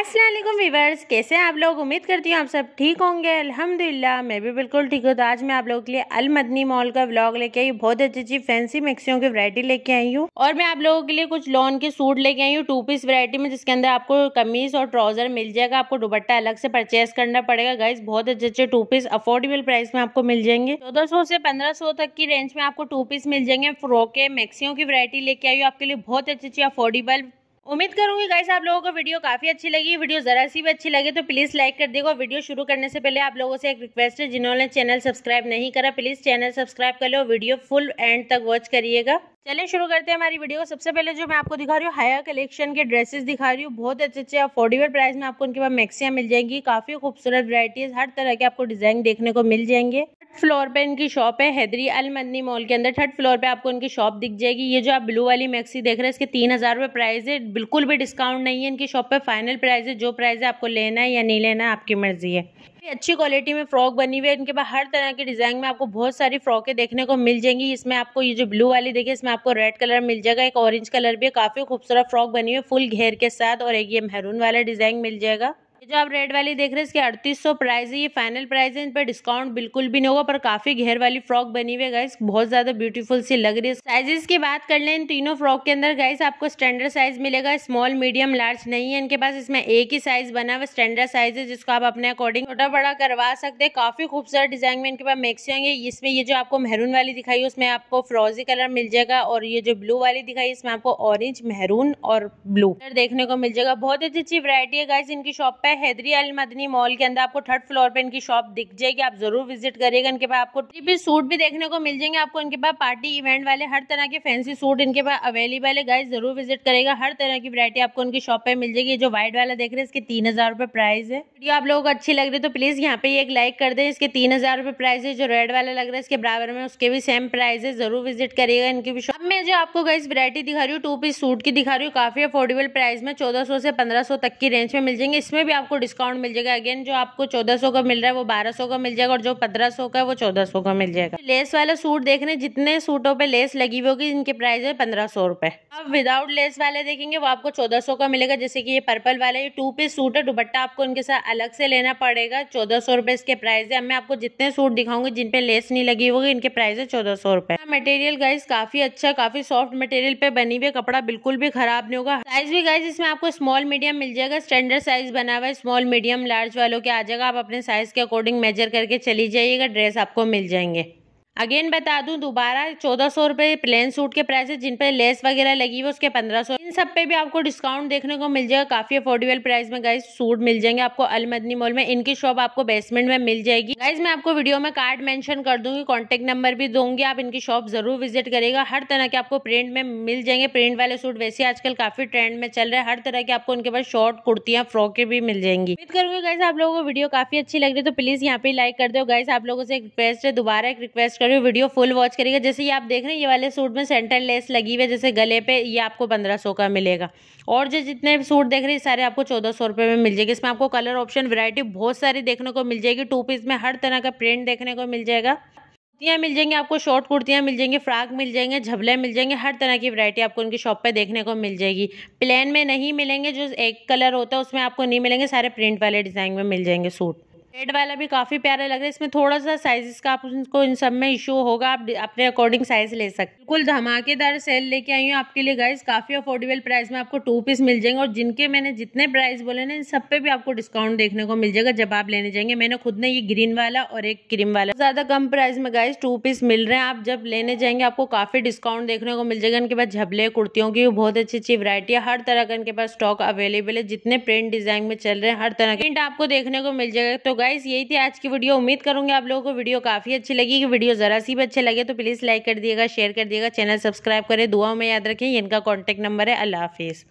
Aslam viewers कैसे हैं आप लोग उम्मीद करती हूँ आप सब ठीक होंगे अल्हम्दुलिल्लाह मैं भी बिल्कुल ठीक हूँ तो आज मैं आप लोगों के लिए अल मदनी मॉल का व्लॉग लेके आई हूँ बहुत अच्छी अच्छी फैंसी मिक्सियों की वैरायटी लेके आई हूँ और मैं आप लोगों के लिए कुछ लॉन के सूट लेके आई हूँ टू पीस वैरायटी में जिसके अंदर आपको कमीज और ट्राउजर मिल जाएगा आपको दुपट्टा अलग से परचेज करना पड़ेगा गाइज बहुत अच्छे अच्छे टू पीस अफोर्डेबल प्राइस में आपको मिल जाएंगे चौदह सौ से पंद्रह सौ तक की रेंज में आपको टू पीस मिल जाएंगे फ्रोके मैक्सियों की वरायटी लेके आई हूँ आपके लिए बहुत अच्छी अच्छी अफोर्डेबल उम्मीद करूंगी गाइस आप लोगों को वीडियो काफ़ी अच्छी लगी वीडियो ज़रा सी भी अच्छी लगे तो प्लीज़ लाइक कर देगा वीडियो शुरू करने से पहले आप लोगों से एक रिक्वेस्ट है जिन्होंने चैनल सब्सक्राइब नहीं करा प्लीज़ चैनल सब्सक्राइब कर लो वीडियो फुल एंड तक वॉच करिएगा चलिए शुरू करते हैं हमारी वीडियो सबसे पहले जो मैं आपको दिखा रही हूँ हायर कलेक्शन के ड्रेसेस दिखा रही हूँ बहुत अच्छे अच्छे अफोर्डेबल प्राइस में आपको उनके पास मैक्सियाँ मिल जाएंगी काफ़ी खूबसूरत वरायटीज़ हर तरह के आपको डिज़ाइन देखने को मिल जाएंगे फ्लोर पे इनकी शॉप है हैदरी अल मदनी मॉल के अंदर थर्ड फ्लोर पे आपको इनकी शॉप दिख जाएगी ये जो आप ब्लू वाली मैक्सी देख रहे हैं इसके तीन हज़ार रुपये प्राइस है बिल्कुल भी डिस्काउंट नहीं है इनकी शॉप पे फाइनल प्राइस है जो प्राइस है आपको लेना है या नहीं लेना है आपकी मर्जी है अच्छी क्वालिटी में फ्रॉक बनी हुई है इनके पास हर तरह के डिज़ाइन में आपको बहुत सारी फ्रॉकें देखने को मिल जाएंगी इसमें आपको ये जो ब्लू वाली देखिए इसमें आपको रेड कलर मिल जाएगा एक ऑरेंज कलर भी है काफ़ी खूबसूरत फ्रॉक बनी हुई है फुल घेर के साथ और एक ये मेहरून वाला डिज़ाइन मिल जाएगा जो आप रेड वाली देख रहे हैं इसके अड़तीस सौ प्राइस है ये फाइनल प्राइस है इन पर डिस्काउंट बिल्कुल भी नहीं होगा पर काफी घेर वाली फ्रॉक बनी हुई है गाइस बहुत ज्यादा ब्यूटीफुल सी लग रही है साइजेस की बात कर लें इन तीनों फ्रॉक के अंदर गाइस आपको स्टैंडर्ड साइज मिलेगा स्मॉल मीडियम लार्ज नहीं है इनके पास इसमें एक ही साइज बना हुआ स्टैंडर्ड साइज है जिसको आप अपने अकॉर्डिंग छोटा बड़ा करवा सकते हैं काफी खूबसूरत डिजाइन में इनके पास मैक्सी है इसमें ये जो आपको मेहरून वाली दिखाई है उसमें आपको फ्रोजी कलर मिल जाएगा और ये जो ब्लू वाली दिखाई इसमें आपको ऑरेंज मेहरून और ब्लू देखने को मिल जाएगा बहुत अच्छी अच्छी वरायटी है गाइस इनकी शॉप पे है हैदरी अल मदनी मॉल के अंदर आपको थर्ड फ्लोर पे इनकी शॉप दिख जाएगी आप जरूर विजिट करिएगा इनके पास आपको भी सूट भी देखने को मिल जाएंगे आपको इनके पास पार्टी इवेंट वाले हर तरह के फैंसी सूट इनके पास अवेलेबल है गाइज जरूर विजिट करेगा हर तरह की वरायटी आपको इनकी शॉप पे मिल जाएगी जो व्हाइट वाला देख रहे हैं इसके तीन हजार रुपये प्राइस है वीडियो आप लोगों को अच्छी लग रही है तो प्लीज यहाँ पे एक लाइक कर दे इसके तीन हजार रुपये प्राइस है जो रेड वाला लग रहा है इसके बराबर में उसके भी सेम प्राइस है जरूर विजिट करेगा इनकी भी शॉप मैं जो आपको गाइस वरायटी दिखा रही हूँ टू पीस सूट की दिखा रही हूँ काफी अफोर्डेबल प्राइस में चौदह से पंद्रह तक की रेंज में मिल जाएंगे इसमें भी आपको डिस्काउंट मिल जाएगा अगेन जो आपको चौदह सौ का मिल रहा है वो बारह सौ का मिल जाएगा और जो पंद्रह सौ का है वो चौदह सौ का मिल जाएगा लेस वाला सूट देख रहे हैं जितने सूटों पे लेस लगी हुई होगी इनके प्राइस है पंद्रह सौ रुपए अब विदाउट लेस वाले देखेंगे वो आपको चौदह सौ का मिलेगा जैसे कि ये पर्पल वाला ये टू पीस सूट है दुपट्टा आपको इनके साथ अलग से लेना पड़ेगा चौदह सौ रुपए इसके प्राइस है मैं आपको जितने सूट दिखाऊंगी जिनपे लेस नहीं लगी होगी इनके प्राइस है चौदह सौ रुपए मटेरियल हाँ, गाइस काफी अच्छा काफी सॉफ्ट मटेरियल पे बनी हुई कपड़ा बिल्कुल भी खराब नहीं होगा साइज भी गाइस इसमें आपको स्मॉल मीडियम मिल जाएगा स्टैंडर्ड साइज बना हुआ है स्मॉल मीडियम लार्ज वालों के आ जाएगा आप अपने साइज़ के अकॉर्डिंग मेजर करके चली जाइएगा ड्रेस आपको मिल जाएंगे अगेन बता दूं दोबारा चौदह सौ रुपये प्लेन सूट के प्राइस है जिन पर लेस वगैरह लगी हुई उसके पंद्रह सौ इन सब पे भी आपको डिस्काउंट देखने को मिल जाएगा काफी अफोर्डेबल प्राइस में गाइज सूट मिल जाएंगे आपको अलमदनी मॉल में इनकी शॉप आपको बेसमेंट में मिल जाएगी गाइज मैं आपको वीडियो में कार्ड मैंशन कर दूंगी कॉन्टेक्ट नंबर भी दूंगी आप इनकी शॉप जरूर विजिट करेगा हर तरह के आपको प्रिंट में मिल जाएंगे प्रिंट वाले सूट वैसे आजकल काफी ट्रेंड में चल रहे हैं हर तरह के आपको उनके पास शॉर्ट कुर्तियाँ फ्रॉक के भी मिल जाएंगी उम्मीद करूंगी गाइज आप लोगों को वीडियो काफी अच्छी लग रही है तो प्लीज यहाँ पे लाइक कर दो गाइज आप लोगों से एक रिक्वेस्ट है दोबारा एक रिक्वेस्ट कर और वीडियो फुल वॉच करिएगा जैसे ये आप देख रहे हैं ये वाले सूट में सेंटर लेस लगी हुई है जैसे गले पे ये आपको पंद्रह सौ का मिलेगा और जो जितने सूट देख रहे हैं सारे आपको चौदह सौ रुपये में मिल जाएगी इसमें आपको कलर ऑप्शन वैरायटी बहुत सारी देखने को मिल जाएगी टू पीस में हर तरह का प्रिंट देखने को मिल जाएगा कुर्तियाँ मिल जाएंगी आपको शॉर्ट कुर्तियाँ मिल जाएंगी फ्राक मिल जाएंगे झबले मिल जाएंगे हर तरह की वैरायटी आपको उनकी शॉप पे देखने को मिल जाएगी प्लेन में नहीं मिलेंगे जो एक कलर होता है उसमें आपको नहीं मिलेंगे सारे प्रिंट वाले डिज़ाइन में मिल जाएंगे सूट रेड वाला भी काफ़ी प्यारा लग रहा है इसमें थोड़ा सा साइजेस का आप उनको इन सब में इशू होगा आप अपने अकॉर्डिंग साइज ले सकते बिल्कुल धमाकेदार सेल लेके आई हूँ आपके लिए गाइस काफ़ी अफोर्डेबल प्राइस में आपको टू पीस मिल जाएंगे और जिनके मैंने जितने प्राइस बोले ना इन सब पे भी आपको डिस्काउंट देखने को मिल जाएगा जब आप लेने जाएंगे मैंने खुद ने ये ग्रीन वाला और एक क्रीम वाला ज़्यादा कम प्राइस में गाइस टू पीस मिल रहे हैं आप जब लेने जाएंगे आपको काफ़ी डिस्काउंट देखने को मिल जाएगा इनके पास झबले कुर्तियों की बहुत अच्छी अच्छी वरायटी है हर तरह का इनके पास स्टॉक अवेलेबल है जितने प्रिंट डिजाइन में चल रहे हैं हर तरह के प्रिंट आपको देखने को मिल जाएगा तो गाइस यही थी आज की वीडियो उम्मीद करूँगी आप लोगों को वीडियो काफ़ी अच्छी लगी कि वीडियो ज़रा सी भी अच्छे लगे तो प्लीज़ लाइक कर दिएगा शेयर कर दिएगा चैनल सब्सक्राइब करें दुआ में याद रखें इनका कॉन्टैक्ट नंबर है अल्लाह हाफिज़